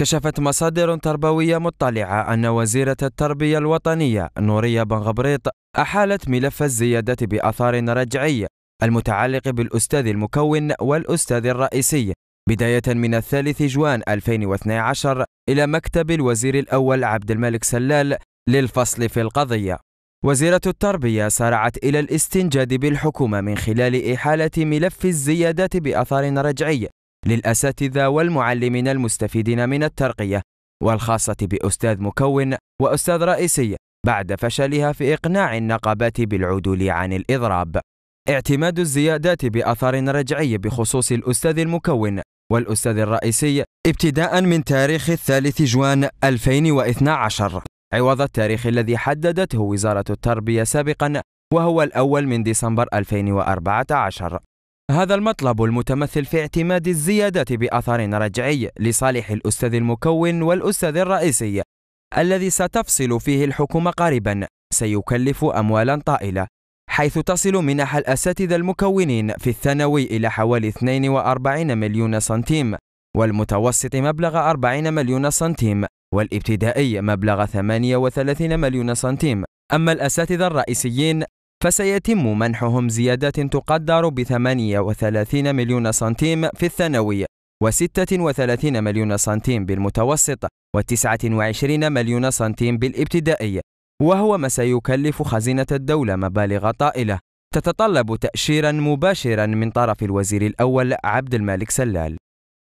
كشفت مصادر تربوية مطلعة أن وزيرة التربية الوطنية نورية بن غبريط أحالت ملف الزيادة بأثار رجعي المتعلق بالأستاذ المكون والأستاذ الرئيسي بداية من الثالث جوان 2012 إلى مكتب الوزير الأول عبد الملك سلال للفصل في القضية وزيرة التربية سارعت إلى الاستنجاد بالحكومة من خلال إحالة ملف الزيادات بأثار رجعي للأساتذة والمعلمين المستفيدين من الترقية والخاصة بأستاذ مكون وأستاذ رئيسي بعد فشلها في إقناع النقابات بالعدول عن الإضراب اعتماد الزيادات بأثر رجعي بخصوص الأستاذ المكون والأستاذ الرئيسي ابتداء من تاريخ الثالث جوان 2012 عوض التاريخ الذي حددته وزارة التربية سابقا وهو الأول من ديسمبر 2014 هذا المطلب المتمثل في اعتماد الزيادات بأثر رجعي لصالح الأستاذ المكون والأستاذ الرئيسي الذي ستفصل فيه الحكومة قريبا سيكلف أموالا طائلة حيث تصل منح الأساتذة المكونين في الثانوي إلى حوالي 42 مليون سنتيم والمتوسط مبلغ 40 مليون سنتيم والابتدائي مبلغ 38 مليون سنتيم أما الأساتذة الرئيسيين فسيتم منحهم زيادات تقدر ب 38 مليون سنتيم في الثانوي و36 مليون سنتيم بالمتوسط و29 مليون سنتيم بالابتدائي وهو ما سيكلف خزينة الدولة مبالغ طائلة تتطلب تأشيرا مباشرا من طرف الوزير الأول عبد الملك سلال